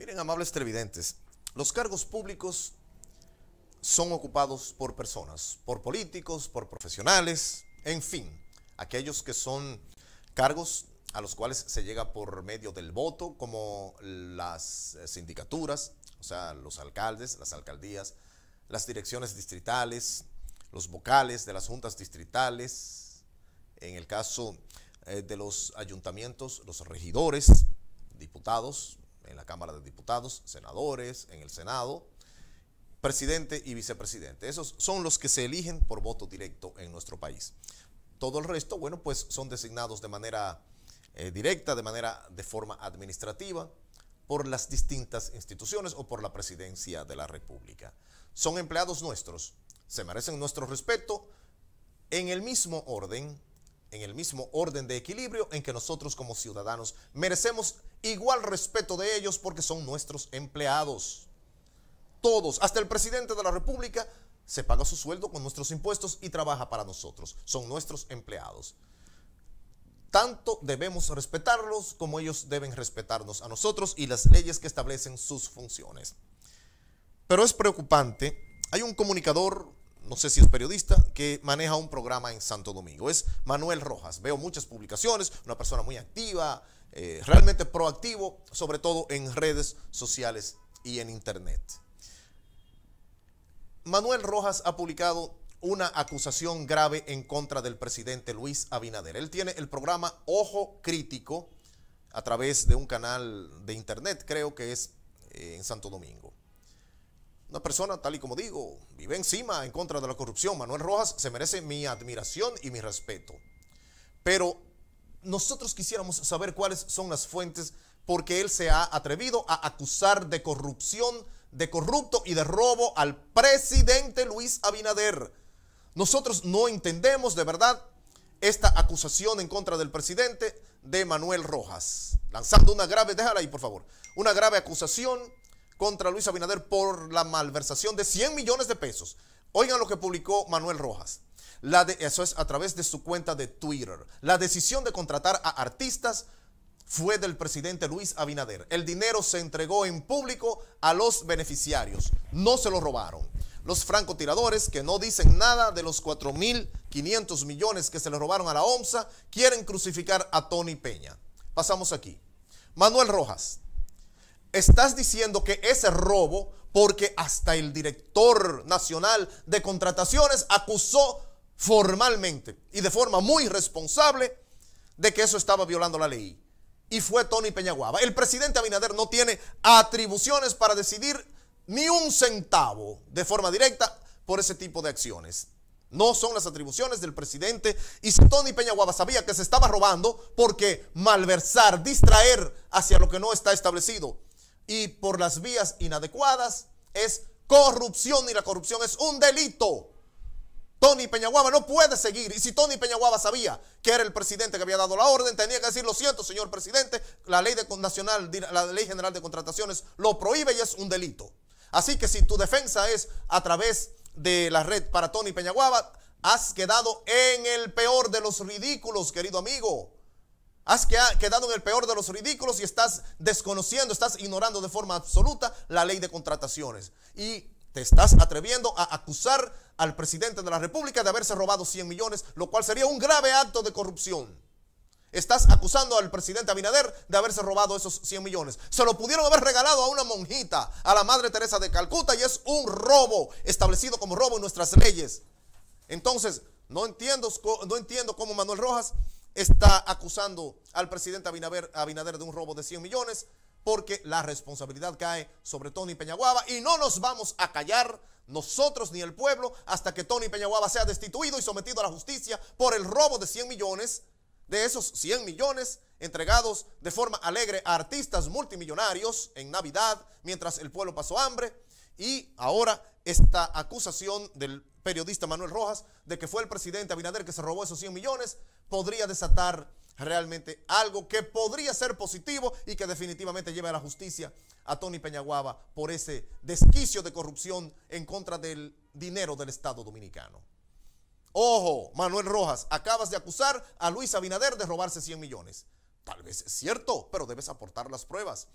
Miren, amables televidentes, los cargos públicos son ocupados por personas, por políticos, por profesionales, en fin, aquellos que son cargos a los cuales se llega por medio del voto, como las eh, sindicaturas, o sea, los alcaldes, las alcaldías, las direcciones distritales, los vocales de las juntas distritales, en el caso eh, de los ayuntamientos, los regidores, diputados, la Cámara de Diputados, senadores, en el Senado, presidente y vicepresidente. Esos son los que se eligen por voto directo en nuestro país. Todo el resto, bueno, pues son designados de manera eh, directa, de manera de forma administrativa, por las distintas instituciones o por la presidencia de la República. Son empleados nuestros, se merecen nuestro respeto en el mismo orden en el mismo orden de equilibrio en que nosotros como ciudadanos merecemos igual respeto de ellos porque son nuestros empleados. Todos, hasta el presidente de la República, se paga su sueldo con nuestros impuestos y trabaja para nosotros. Son nuestros empleados. Tanto debemos respetarlos como ellos deben respetarnos a nosotros y las leyes que establecen sus funciones. Pero es preocupante. Hay un comunicador no sé si es periodista, que maneja un programa en Santo Domingo. Es Manuel Rojas. Veo muchas publicaciones, una persona muy activa, eh, realmente proactivo, sobre todo en redes sociales y en Internet. Manuel Rojas ha publicado una acusación grave en contra del presidente Luis Abinader. Él tiene el programa Ojo Crítico a través de un canal de Internet, creo que es eh, en Santo Domingo. Una persona, tal y como digo, vive encima en contra de la corrupción. Manuel Rojas se merece mi admiración y mi respeto. Pero nosotros quisiéramos saber cuáles son las fuentes porque él se ha atrevido a acusar de corrupción, de corrupto y de robo al presidente Luis Abinader. Nosotros no entendemos de verdad esta acusación en contra del presidente de Manuel Rojas, lanzando una grave, déjala ahí por favor, una grave acusación contra Luis Abinader por la malversación de 100 millones de pesos. Oigan lo que publicó Manuel Rojas. La de, eso es a través de su cuenta de Twitter. La decisión de contratar a artistas fue del presidente Luis Abinader. El dinero se entregó en público a los beneficiarios. No se lo robaron. Los francotiradores, que no dicen nada de los 4.500 millones que se le robaron a la OMSA, quieren crucificar a Tony Peña. Pasamos aquí. Manuel Rojas, estás diciendo que ese robo, porque hasta el director nacional de contrataciones acusó formalmente y de forma muy responsable de que eso estaba violando la ley. Y fue Tony Peñaguaba. El presidente Abinader no tiene atribuciones para decidir ni un centavo de forma directa por ese tipo de acciones. No son las atribuciones del presidente. Y si Tony Peñaguaba sabía que se estaba robando porque malversar, distraer hacia lo que no está establecido y por las vías inadecuadas es corrupción y la corrupción es un delito. Tony Peñaguaba no puede seguir. Y si Tony Peñaguaba sabía que era el presidente que había dado la orden, tenía que decir, lo siento, señor presidente, la ley de nacional, la ley general de contrataciones lo prohíbe y es un delito. Así que si tu defensa es a través de la red para Tony Peñaguaba, has quedado en el peor de los ridículos, querido amigo. Has quedado en el peor de los ridículos y estás desconociendo, estás ignorando de forma absoluta la ley de contrataciones. Y te estás atreviendo a acusar al presidente de la República de haberse robado 100 millones, lo cual sería un grave acto de corrupción. Estás acusando al presidente Abinader de haberse robado esos 100 millones. Se lo pudieron haber regalado a una monjita, a la Madre Teresa de Calcuta, y es un robo establecido como robo en nuestras leyes. Entonces, no entiendo, no entiendo cómo Manuel Rojas está acusando al presidente Abinader, de un robo de 100 millones porque la responsabilidad cae sobre Tony Peñaguaba y no nos vamos a callar nosotros ni el pueblo hasta que Tony Peñaguaba sea destituido y sometido a la justicia por el robo de 100 millones de esos 100 millones entregados de forma alegre a artistas multimillonarios en Navidad, mientras el pueblo pasó hambre, y ahora esta acusación del periodista Manuel Rojas de que fue el presidente Abinader que se robó esos 100 millones, podría desatar realmente algo que podría ser positivo y que definitivamente lleve a la justicia a Tony Peñaguaba por ese desquicio de corrupción en contra del dinero del Estado Dominicano. Ojo, Manuel Rojas, acabas de acusar a Luis Abinader de robarse 100 millones. Tal vez es cierto, pero debes aportar las pruebas.